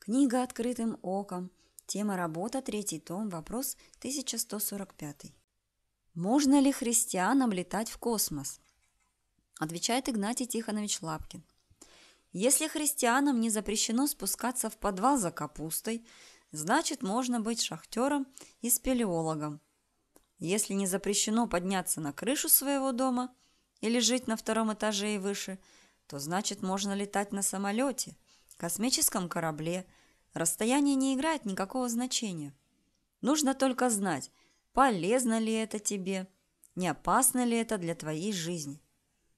Книга «Открытым оком». Тема работа, третий том, вопрос 1145. Можно ли христианам летать в космос? Отвечает Игнатий Тихонович Лапкин. Если христианам не запрещено спускаться в подвал за капустой, значит можно быть шахтером и спелеологом. Если не запрещено подняться на крышу своего дома или жить на втором этаже и выше, то значит можно летать на самолете – космическом корабле расстояние не играет никакого значения. Нужно только знать, полезно ли это тебе, не опасно ли это для твоей жизни.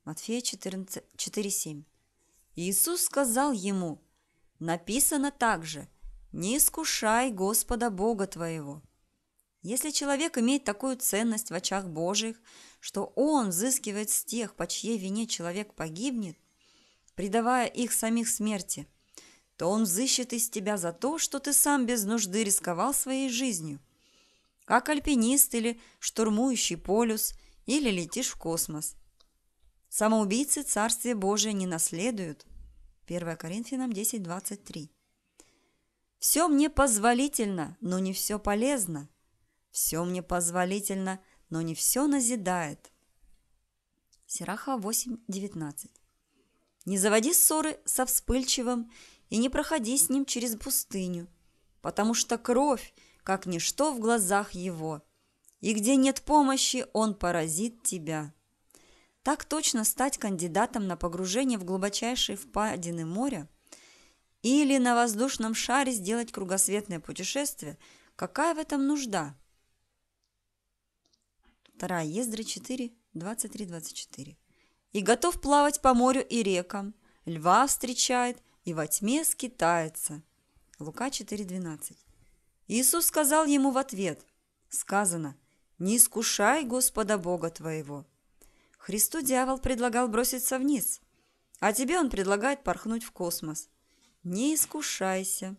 Матфея 4,7 Иисус сказал ему, написано также, «Не искушай Господа Бога твоего». Если человек имеет такую ценность в очах Божьих, что он взыскивает с тех, по чьей вине человек погибнет, предавая их самих смерти, то он взыщет из тебя за то, что ты сам без нужды рисковал своей жизнью. Как альпинист или штурмующий полюс, или летишь в космос. Самоубийцы Царствие Божие не наследуют. 1 Коринфянам 10.23 «Все мне позволительно, но не все полезно. Все мне позволительно, но не все назидает». Сираха 8.19 «Не заводи ссоры со вспыльчивым и не проходи с ним через пустыню, потому что кровь, как ничто в глазах его, и где нет помощи, он поразит тебя. Так точно стать кандидатом на погружение в глубочайшие впадины моря или на воздушном шаре сделать кругосветное путешествие, какая в этом нужда? 2 Ездры 4, 23-24. «И готов плавать по морю и рекам, льва встречает – и во тьме скитается». Лука 4.12. Иисус сказал ему в ответ, сказано, «Не искушай Господа Бога твоего». Христу дьявол предлагал броситься вниз, а тебе он предлагает порхнуть в космос. Не искушайся.